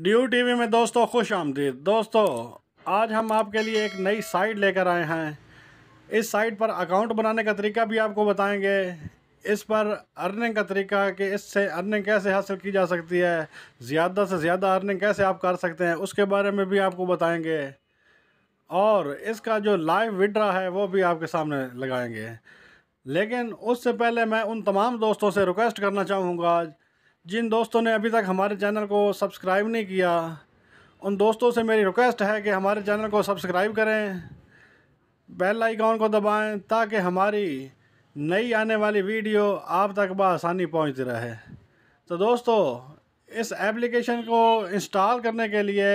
due TV में दोस्तों खुश आमदीद दोस्तों आज हम आपके लिए एक नई साइट लेकर आए हैं इस साइट पर अकाउंट बनाने का तरीका भी आपको बताएंगे इस पर अर्निंग का तरीका कि इससे अर्निंग कैसे हासिल की जा सकती है ज़्यादा से ज़्यादा अर्निंग कैसे आप कर सकते हैं उसके बारे में भी आपको बताएँगे और इसका जो लाइव विड्रा है वो भी आपके सामने लगाएंगे लेकिन उससे पहले मैं उन तमाम दोस्तों से रिक्वेस्ट करना चाहूँगा जिन दोस्तों ने अभी तक हमारे चैनल को सब्सक्राइब नहीं किया उन दोस्तों से मेरी रिक्वेस्ट है कि हमारे चैनल को सब्सक्राइब करें बेल आइकॉन को दबाएं ताकि हमारी नई आने वाली वीडियो आप तक बसानी पहुंचती रहे तो दोस्तों इस एप्लीकेशन को इंस्टॉल करने के लिए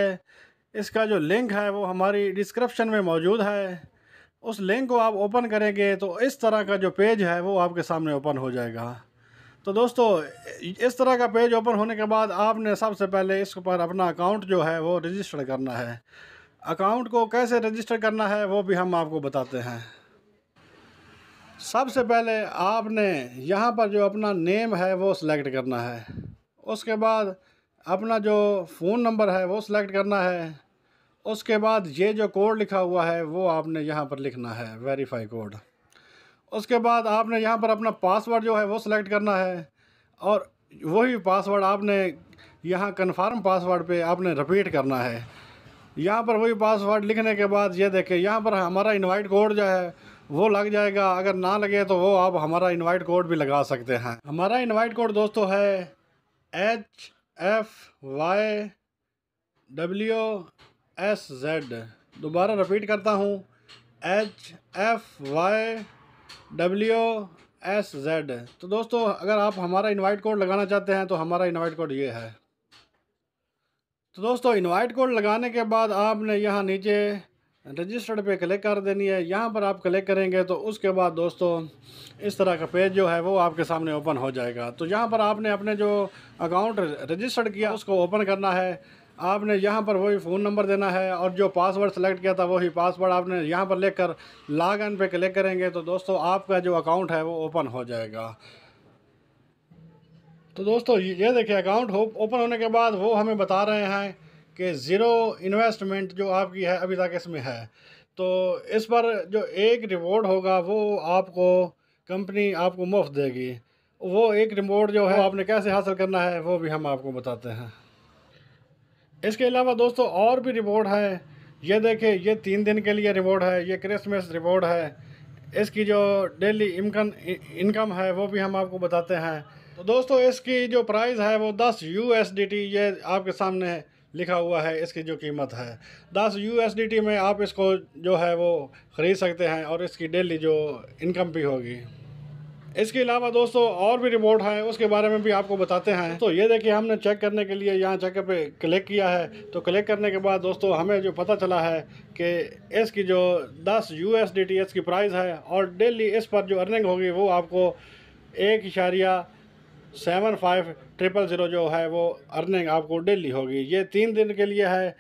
इसका जो लिंक है वो हमारी डिस्क्रिप्शन में मौजूद है उस लिंक को आप ओपन करेंगे तो इस तरह का जो पेज है वो आपके सामने ओपन हो जाएगा तो दोस्तों इस तरह का पेज ओपन होने के बाद आपने सबसे पहले इस पर अपना अकाउंट जो है वो रजिस्टर करना है अकाउंट को कैसे रजिस्टर करना है वो भी हम आपको बताते हैं सबसे पहले आपने यहाँ पर जो अपना नेम है वो सिलेक्ट करना है उसके बाद अपना जो फ़ोन नंबर है वो सिलेक्ट करना है उसके बाद ये जो कोड लिखा हुआ है वो आपने यहाँ पर लिखना है वेरीफाई कोड उसके बाद आपने यहाँ पर अपना पासवर्ड जो है वो सिलेक्ट करना है और वही पासवर्ड आपने यहाँ कन्फर्म पासवर्ड पे आपने रिपीट करना है यहाँ पर वही पासवर्ड लिखने के बाद ये देखें यहाँ पर हमारा इनवाइट कोड जो है वो लग जाएगा अगर ना लगे तो वो आप हमारा इनवाइट कोड भी लगा सकते हैं हमारा इनवाइट कोड दोस्तों है H F Y W S Z दोबारा रिपीट करता हूँ H F Y W S Z तो दोस्तों अगर आप हमारा इनवाइट कोड लगाना चाहते हैं तो हमारा इनवाइट कोड ये है तो दोस्तों इनवाइट कोड लगाने के बाद आपने यहाँ नीचे रजिस्टर्ड पे क्लिक कर देनी है यहाँ पर आप क्लिक करेंगे तो उसके बाद दोस्तों इस तरह का पेज जो है वो आपके सामने ओपन हो जाएगा तो यहाँ पर आपने अपने जो अकाउंट रजिस्टर्ड किया उसको ओपन करना है आपने यहाँ पर वही फ़ोन नंबर देना है और जो पासवर्ड सेलेक्ट किया था वही पासवर्ड आपने यहाँ पर लेकर इन पर क्लिक करेंगे तो दोस्तों आपका जो अकाउंट है वो ओपन हो जाएगा तो दोस्तों ये देखिए अकाउंट हो ओपन होने के बाद वो हमें बता रहे हैं कि ज़ीरो इन्वेस्टमेंट जो आपकी है अभी तक इसमें है तो इस पर जो एक रिवॉर्ड होगा वो आपको कंपनी आपको मुफ्त देगी वो एक रिमोट जो है आपने कैसे हासिल करना है वो भी हम आपको बताते हैं इसके अलावा दोस्तों और भी रिवॉर्ड है ये देखिए ये तीन दिन के लिए रिवॉर्ड है ये क्रिसमस रिवॉर्ड है इसकी जो डेली इनकम इनकम है वो भी हम आपको बताते हैं तो दोस्तों इसकी जो प्राइस है वो 10 यू ये आपके सामने लिखा हुआ है इसकी जो कीमत है दस यू में आप इसको जो है वो ख़रीद सकते हैं और इसकी डेली जो इनकम भी होगी इसके अलावा दोस्तों और भी रिमोट हैं उसके बारे में भी आपको बताते हैं तो ये देखिए हमने चेक करने के लिए यहाँ चेकअप पे क्लिक किया है तो क्लिक करने के बाद दोस्तों हमें जो पता चला है कि इसकी जो दस यू एस की प्राइस है और डेली इस पर जो अर्निंग होगी वो आपको एक इशारिया सेवन फाइव ट्रिपल ज़ीरो जो है वो अर्निंग आपको डेली होगी ये तीन दिन के लिए है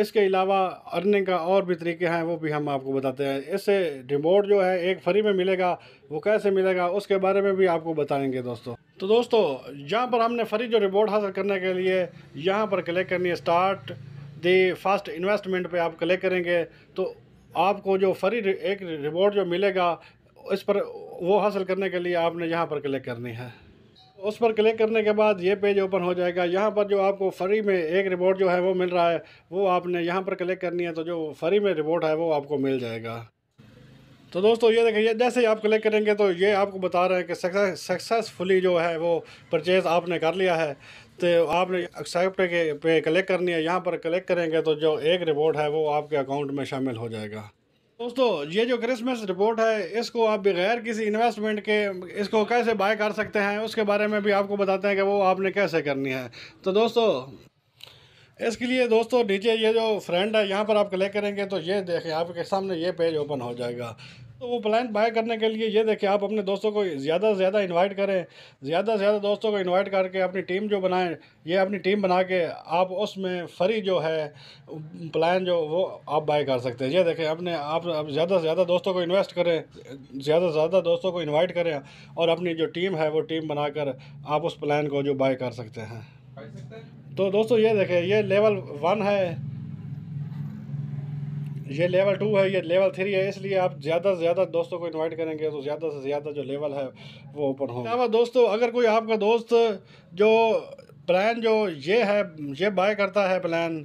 इसके अलावा अर्निंग का और भी तरीके हैं वो भी हम आपको बताते हैं इससे रिमोट जो है एक फ्री में मिलेगा वो कैसे मिलेगा उसके बारे में भी आपको बताएंगे दोस्तों तो दोस्तों यहाँ पर हमने फ्री जो रिमोट हासिल करने के लिए यहाँ पर क्लिक करनी है स्टार्ट दी फर्स्ट इन्वेस्टमेंट पर आप क्लिक करेंगे तो आपको जो फ्री एक रिमोट जो मिलेगा इस पर वो हासिल करने के लिए आपने यहाँ पर क्लिक करनी है उस पर क्लिक करने के बाद ये पेज ओपन हो जाएगा यहाँ पर जो आपको फ्री में एक रिपोर्ट जो है वो मिल रहा है वो आपने यहाँ पर क्लिक करनी है तो जो फ्री में रिपोर्ट है वो आपको मिल जाएगा तो दोस्तों ये देखिए जैसे ही आप क्लिक करेंगे तो ये आपको बता रहे हैं कि सक्सेसफुली जो है वो परचेज़ आपने कर लिया है तो आपने एक्सेप्ट के पे क्लिक करनी है यहाँ पर क्लिक करेंगे तो जो एक रिपोर्ट है वो आपके अकाउंट में शामिल हो जाएगा दोस्तों ये जो क्रिसमस रिपोर्ट है इसको आप बगैर किसी इन्वेस्टमेंट के इसको कैसे बाय कर सकते हैं उसके बारे में भी आपको बताते हैं कि वो आपने कैसे करनी है तो दोस्तों इसके लिए दोस्तों नीचे ये जो फ्रेंड है यहाँ पर आप क्लिक करेंगे तो ये देखें आपके सामने ये पेज ओपन हो जाएगा तो वो प्लान बाय करने के लिए ये देखें आप अपने दोस्तों को ज़्यादा से ज़्यादा इनवाइट करें ज़्यादा से ज़्यादा दोस्तों को इनवाइट करके अपनी टीम जो बनाएं ये अपनी टीम बना के आप उसमें फ्री जो है प्लान जो वो आप बाय कर सकते हैं ये देखें अपने आप ज़्यादा से ज़्यादा दोस्तों को इन्वेस्ट करें ज़्यादा से ज़्यादा दोस्तों को इन्वाइट करें और अपनी जो टीम है वो टीम बनाकर आप उस प्लान को जो बाय कर सकते हैं तो दोस्तों ये देखें ये लेवल वन है ये लेवल टू है ये लेवल थ्री है इसलिए आप ज़्यादा से ज़्यादा दोस्तों को इनवाइट करेंगे तो ज़्यादा से ज़्यादा जो लेवल है वो ओपन हो अलावा दोस्तों अगर कोई आपका दोस्त जो प्लान जो ये है ये बाय करता है प्लान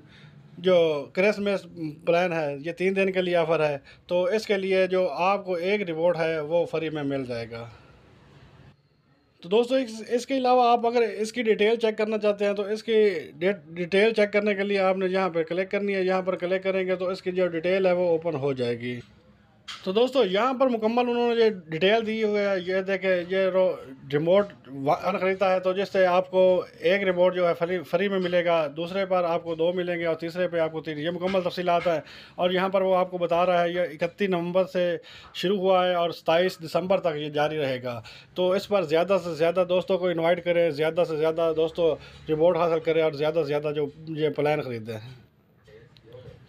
जो क्रिसमस प्लान है ये तीन दिन के लिए ऑफ़र है तो इसके लिए जो आपको एक रिवॉर्ड है वो फ्री में मिल जाएगा तो दोस्तों इस, इसके अलावा आप अगर इसकी डिटेल चेक करना चाहते हैं तो इसकी डिटेल चेक करने के लिए आपने यहाँ पर क्लिक करनी है यहाँ पर क्लिक करेंगे तो इसकी जो डिटेल है वो ओपन हो जाएगी तो दोस्तों यहाँ पर मुकम्मल उन्होंने ये डिटेल दी हुई है ये देखें ये रिमोट वाहन ख़रीदा है तो जिससे आपको एक रिमोट जो है फ्री फ्री में मिलेगा दूसरे पर आपको दो मिलेंगे और तीसरे पे आपको तीन ये मुकम्मल तफसीत है और यहाँ पर वो आपको बता रहा है ये इकतीस नवंबर से शुरू हुआ है और सताईस दिसंबर तक ये जारी रहेगा तो इस पर ज़्यादा से ज़्यादा दोस्तों को इन्वाइट करें ज़्यादा से ज़्यादा दोस्तों रिमोट हासिल करें और ज़्यादा से ज़्यादा जो ये प्लान ख़रीदें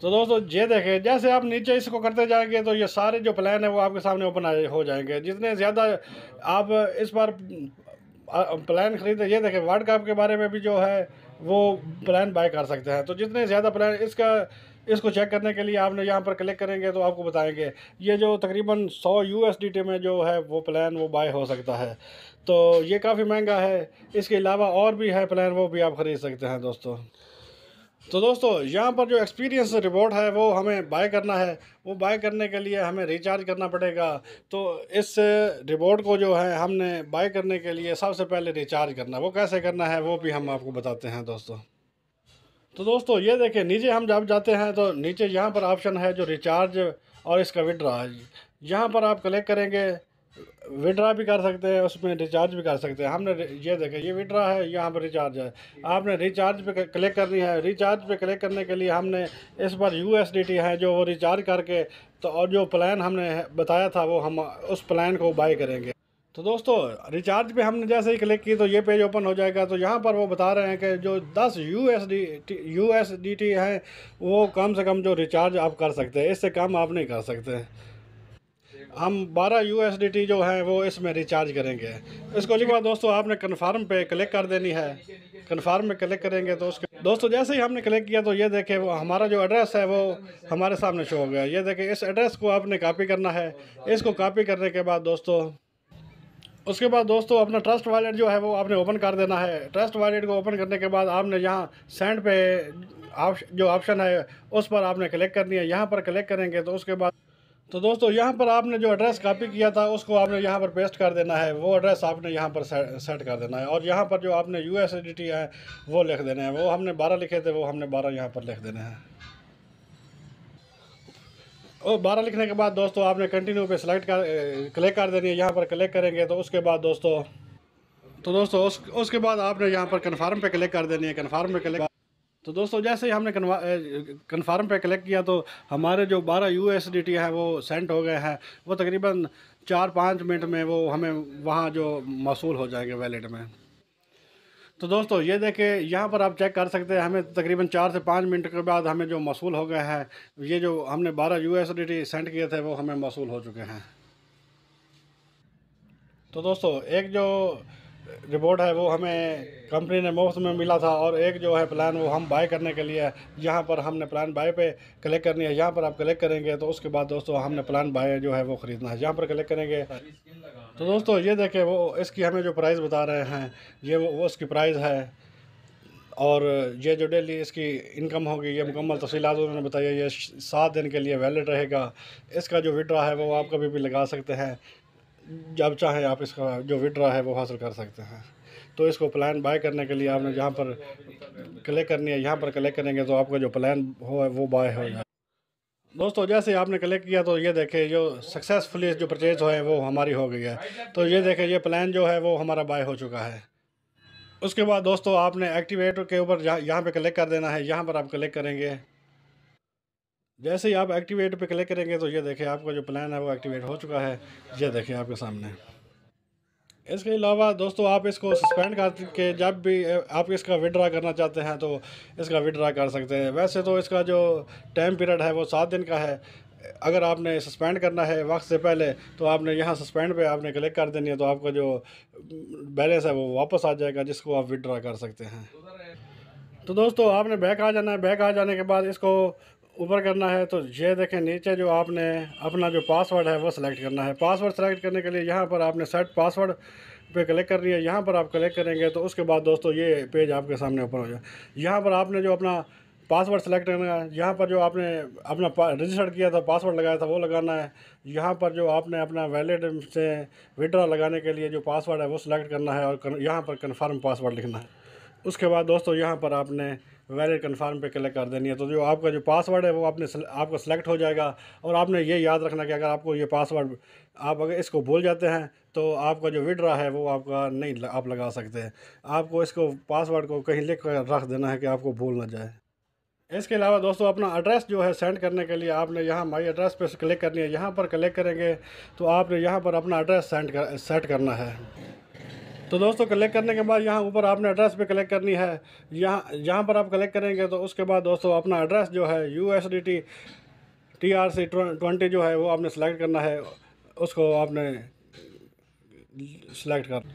तो दोस्तों ये देखें जैसे आप नीचे इसको करते जाएंगे तो ये सारे जो प्लान है वो आपके सामने ओपन हो जाएंगे जितने ज़्यादा आप इस बार प्लान खरीदें ये देखें वर्ल्ड कप के बारे में भी जो है वो प्लान बाय कर सकते हैं तो जितने ज़्यादा प्लान इसका इसको चेक करने के लिए आपने यहाँ पर क्लिक करेंगे तो आपको बताएंगे ये जो तकरीबन 100 यू में जो है वो प्लान वो बाय हो सकता है तो ये काफ़ी महंगा है इसके अलावा और भी है प्लान वो भी आप ख़रीद सकते हैं दोस्तों तो दोस्तों यहाँ पर जो एक्सपीरियंस रिबोट है वो हमें बाय करना है वो बाय करने के लिए हमें रिचार्ज करना पड़ेगा तो इस रिबोट को जो है हमने बाय करने के लिए सबसे पहले रिचार्ज करना वो कैसे करना है वो भी हम आपको बताते हैं दोस्तों तो दोस्तों ये देखें नीचे हम जब जाते हैं तो नीचे यहाँ पर ऑप्शन है जो रिचार्ज और इसका विड्रा यहाँ पर आप क्लिक करेंगे विड्रा भी कर सकते हैं उसमें रिचार्ज भी कर सकते हैं हमने ये देखा ये विड्रा है यहाँ पर रिचार्ज है आपने रिचार्ज पे क्लिक करनी है रिचार्ज पे क्लिक करने के लिए हमने इस पर यू है जो वो रिचार्ज करके तो और जो प्लान हमने बताया था वो हम उस प्लान को बाय करेंगे तो दोस्तों रिचार्ज पे हमने जैसे ही क्लिक की तो ये पेज ओपन हो जाएगा तो यहाँ पर वो बता रहे हैं कि जो 10 U S D T U S D T हैं वो कम से कम जो रिचार्ज आप कर सकते हैं इससे कम आप नहीं कर सकते हम 12 यू जो है वो इसमें रिचार्ज करेंगे इसको लिखवा दोस्तों आपने कन्फर्म पे क्लिक कर देनी है कन्फर्म में क्लिक करेंगे तो उसके दोस्तों जैसे ही हमने क्लिक किया तो ये देखें वो हमारा जो एड्रेस है वो हमारे सामने शो हो गया ये देखें इस एड्रेस को आपने कापी करना है इसको कापी करने के बाद दोस्तों उसके बाद दोस्तों अपना ट्रस्ट वॉलेट जो है वो आपने ओपन कर देना है ट्रस्ट वॉलेट को ओपन करने के बाद आपने यहाँ सेंड पे आप, जो ऑप्शन है उस पर आपने क्लिक करनी है यहाँ पर क्लिक करेंगे तो उसके बाद तो दोस्तों यहाँ पर आपने जो एड्रेस कॉपी किया था उसको आपने यहाँ पर पेस्ट कर देना है वो एड्रेस आपने यहाँ पर सेट कर देना है और यहाँ पर जो आपने यू एस है वो लिख देने हैं वो हमने बारह लिखे थे वो हमने बारह यहाँ पर लिख देने हैं और बारह लिखने के बाद दोस्तों आपने कंटिन्यू पे सेलेक्ट कर क्लिक कर देनी है यहाँ पर क्लिक करेंगे तो उसके बाद दोस्तों तो दोस्तों उस उसके बाद आपने यहाँ पर कन्फर्म पे क्लिक कर देनी है कन्फर्म पे क्लिक तो दोस्तों जैसे ही हमने कन्फर्म पे क्लिक किया तो हमारे जो 12 यू एस डी टी हैं वो सेंट हो गए हैं वो तकरीबन चार पाँच मिनट में वो हमें वहाँ जो मौसू हो जाएंगे वैलेट में तो दोस्तों ये देखें यहाँ पर आप चेक कर सकते हैं हमें तकरीबन चार से पाँच मिनट के बाद हमें जो मौसू हो गए हैं ये जो हमने बारह U S D T send किए थे वो हमें मौसू हो चुके हैं तो दोस्तों एक जो रिपोर्ट है वो हमें कंपनी ने मुफ्त में मिला था और एक जो है प्लान वो हम बाय करने के लिए यहाँ पर हमने प्लान बाय पे कलेक्ट करनी है यहाँ पर आप कलेक्ट करेंगे तो उसके बाद दोस्तों हमने प्लान बाय जो है वो ख़रीदना है यहाँ पर कलेक्ट करेंगे तो दोस्तों ये देखें वो इसकी हमें जो प्राइस बता रहे हैं ये वो, वो उसकी प्राइस है और ये जो डेली इसकी इनकम होगी ये मुकम्मल तफसी उन्होंने बताया ये सात दिन के लिए वैलिड रहेगा इसका जो विड्रा है वो आप कभी भी लगा सकते हैं जब चाहें आप इसका जो विड्रा है वो हासिल कर सकते हैं तो इसको प्लान बाय करने के लिए आपने जहाँ पर क्लिक करनी है यहाँ पर क्लिक करेंगे तो आपका जो प्लान हो वो बाय हो जाए दोस्तों जैसे आपने क्लिक किया तो ये देखें जो सक्सेसफुली जो परचेज़ हुए हैं वो हमारी हो गई है तो ये देखें ये प्लान जो है वो हमारा बाय हो चुका है उसके बाद दोस्तों आपने एक्टिवेटर के ऊपर यहाँ पे क्लिक कर देना है यहाँ पर आप क्लिक करेंगे जैसे ही आप एक्टिवेट पे क्लिक करेंगे तो ये देखें आपका जो प्लान है वो एक्टिवेट हो चुका है ये देखें आपके सामने इसके अलावा दोस्तों आप इसको सस्पेंड करके जब भी आप इसका विड्रा करना चाहते हैं तो इसका विड्रा कर सकते हैं वैसे तो इसका जो टाइम पीरियड है वो सात दिन का है अगर आपने सस्पेंड करना है वक्त से पहले तो आपने यहाँ सस्पेंड पे आपने क्लिक कर देनी है तो आपका जो बैलेंस है वो वापस आ जाएगा जिसको आप विड्रा कर सकते हैं तो दोस्तों आपने बैक आ जाना है बैक आ जाने के बाद इसको ऊपर करना है तो ये देखें नीचे जो आपने अपना जो पासवर्ड है वो सिलेक्ट करना है पासवर्ड सेलेक्ट करने के लिए यहाँ पर आपने सेट पासवर्ड पे क्लिक कर लिया है यहाँ पर आप क्लिक करेंगे तो उसके बाद दोस्तों ये पेज आपके सामने ऊपर हो जाए यहाँ पर आपने जो अपना पासवर्ड सेलेक्ट करना है यहाँ पर जो आपने अपना रजिस्टर किया था पासवर्ड लगाया था वो लगाना है यहाँ पर जो आपने अपना वैलिड से विड्रा लगाने के लिए जो पासवर्ड है वो सिलेक्ट करना है और यहाँ पर कन्फर्म पासवर्ड लिखना है उसके बाद दोस्तों यहाँ पर आपने वैलिड कन्फर्म पे क्लिक कर देनी है तो जो आपका जो पासवर्ड है वो आपने आपका सेलेक्ट हो जाएगा और आपने ये याद रखना कि अगर आपको ये पासवर्ड आप अगर इसको भूल जाते हैं तो आपका जो विड्रा है वो आपका नहीं ल, आप लगा सकते हैं आपको इसको पासवर्ड को कहीं लिख कर रख देना है कि आपको भूल ना जाए इसके अलावा दोस्तों अपना एड्रेस जो है सेंड करने के लिए आपने यहाँ माई एड्रेस पर क्लिक करनी है यहाँ पर क्लिक करेंगे तो आपने यहाँ पर अपना एड्रेस सेंड कर सेट करना है तो दोस्तों कलेक्ट करने के बाद यहाँ ऊपर आपने एड्रेस पे कलेक्ट करनी है यहाँ यहाँ पर आप कलेक्ट करेंगे तो उसके बाद दोस्तों अपना एड्रेस जो है U S D T T R C twenty जो है वो आपने सेलेक्ट करना है उसको आपने सेलेक्ट कर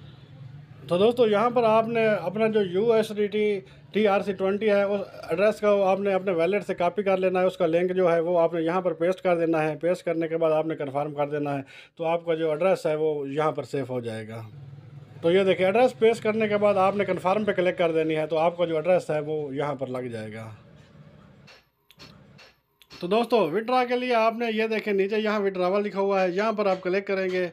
तो दोस्तों यहाँ पर आपने अपना जो U S D T T R C twenty है उस एड्रेस का आपने अपने वैलेट से कॉपी कर लेना है उसका लिंक जो है वो आपने यहाँ पर पेस्ट कर देना है पेस्ट करने के बाद आपने कन्फर्म कर देना है तो आपका जो एड्रेस है वो यहाँ पर सेफ हो जाएगा तो ये देखिए एड्रेस पेश करने के बाद आपने कन्फर्म पे क्लिक कर देनी है तो आपका जो एड्रेस है वो यहाँ पर लग जाएगा तो दोस्तों विड्रा के लिए आपने ये देखें नीचे यहाँ विड्रावल लिखा हुआ है यहाँ पर आप क्लिक करेंगे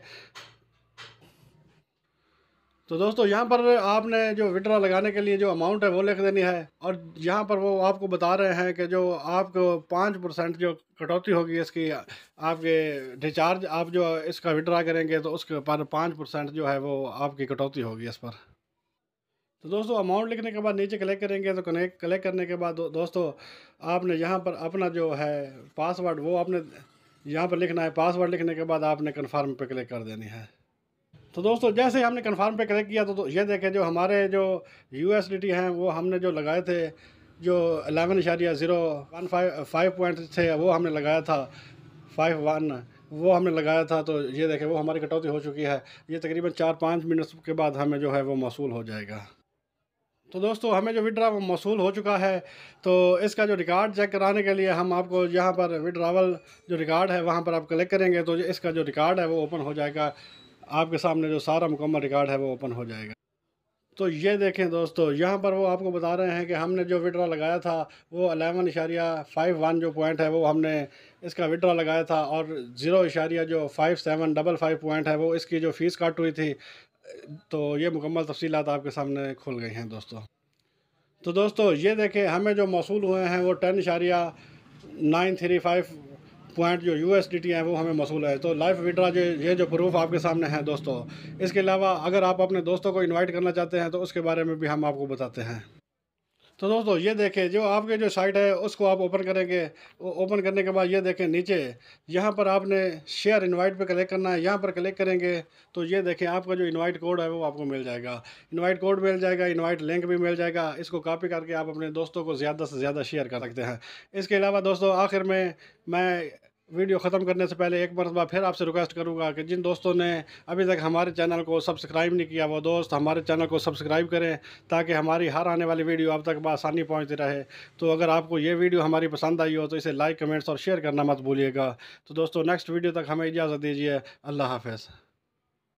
तो दोस्तों यहाँ पर आपने जो विड्रा लगाने के लिए जो अमाउंट है वो लिख देनी है और यहाँ पर वो आपको बता रहे हैं कि जो आपको पाँच परसेंट जो कटौती होगी इसकी आपके रिचार्ज आप जो इसका विड्रा करेंगे तो उसके पर पाँच परसेंट जो है वो आपकी कटौती होगी इस पर तो दोस्तों अमाउंट लिखने के बाद नीचे क्लेक्ट करेंगे तो कनेक्ट कलेक्ट करने के बाद दो, दोस्तों आपने यहाँ पर अपना जो है पासवर्ड वो आपने यहाँ पर लिखना है पासवर्ड लिखने के बाद आपने कन्फर्म पर क्लिक कर देनी है तो दोस्तों जैसे ही हमने कन्फर्म पे क्लिक किया तो, तो ये देखें जो हमारे जो यू हैं वो हमने जो लगाए थे जो अलेवन इशारिया zero one five five point थे वो हमने लगाया था फाइव वन वो हमने लगाया था तो ये देखें वो हमारी कटौती हो चुकी है ये तकरीबन चार पाँच मिनट के बाद हमें जो है वो मौसू हो जाएगा तो दोस्तों हमें जो विड्रा वो मौसू हो चुका है तो इसका जो रिकॉर्ड चेक कराने के लिए हम आपको यहाँ पर विड्रावल जो रिकॉर्ड है वहाँ पर आप क्लिक करेंगे तो इसका जो रिकॉर्ड है वो ओपन हो जाएगा आपके सामने जो सारा मुकम्मल रिकॉर्ड है वो ओपन हो जाएगा तो ये देखें दोस्तों यहाँ पर वो आपको बता रहे हैं कि हमने जो विड्रा लगाया था वो अलेवन इशारिया फाइव वन जो पॉइंट है वो हमने इसका विड्रा लगाया था और ज़ीरो इशारिया जो five seven double five point है वो इसकी जो फ़ीस काट हुई थी तो ये मुकम्मल तफसीत आपके सामने खुल गई हैं दोस्तों तो दोस्तों ये देखें हमें जो मौसू हुए हैं वो टेन इशारिया नाइन थ्री फाइव पॉइंट जो यू है वो हमें मसूल है तो लाइफ विड्रा जो ये जो प्रूफ आपके सामने हैं दोस्तों इसके अलावा अगर आप अपने दोस्तों को इन्वाइट करना चाहते हैं तो उसके बारे में भी हम आपको बताते हैं तो दोस्तों ये देखें जो आपके जो साइट है उसको आप ओपन करेंगे ओपन करने के बाद ये देखें नीचे यहाँ पर आपने शेयर इनवाइट पे क्लिक करना है यहाँ पर क्लिक करेंगे तो ये देखें आपका जो इनवाइट कोड है वो आपको मिल जाएगा इनवाइट कोड मिल जाएगा इनवाइट लिंक भी मिल जाएगा इसको कॉपी करके आप अपने दोस्तों को ज़्यादा से ज़्यादा शेयर कर सकते हैं इसके अलावा दोस्तों आखिर में मैं वीडियो ख़त्म करने से पहले एक मरतबा फिर आपसे रिक्वेस्ट करूँगा कि जिन दोस्तों ने अभी तक हमारे चैनल को सब्सक्राइब नहीं किया वो दोस्त हमारे चैनल को सब्सक्राइब करें ताकि हमारी हर आने वाली वीडियो आप तक बसानी पहुँचती रहे तो अगर आपको ये वीडियो हमारी पसंद आई हो तो इसे लाइक कमेंट्स और शेयर करना मत भूलिएगा तो दोस्तों नेक्स्ट वीडियो तक हमें इजाज़त दीजिए अल्लाह हाफ़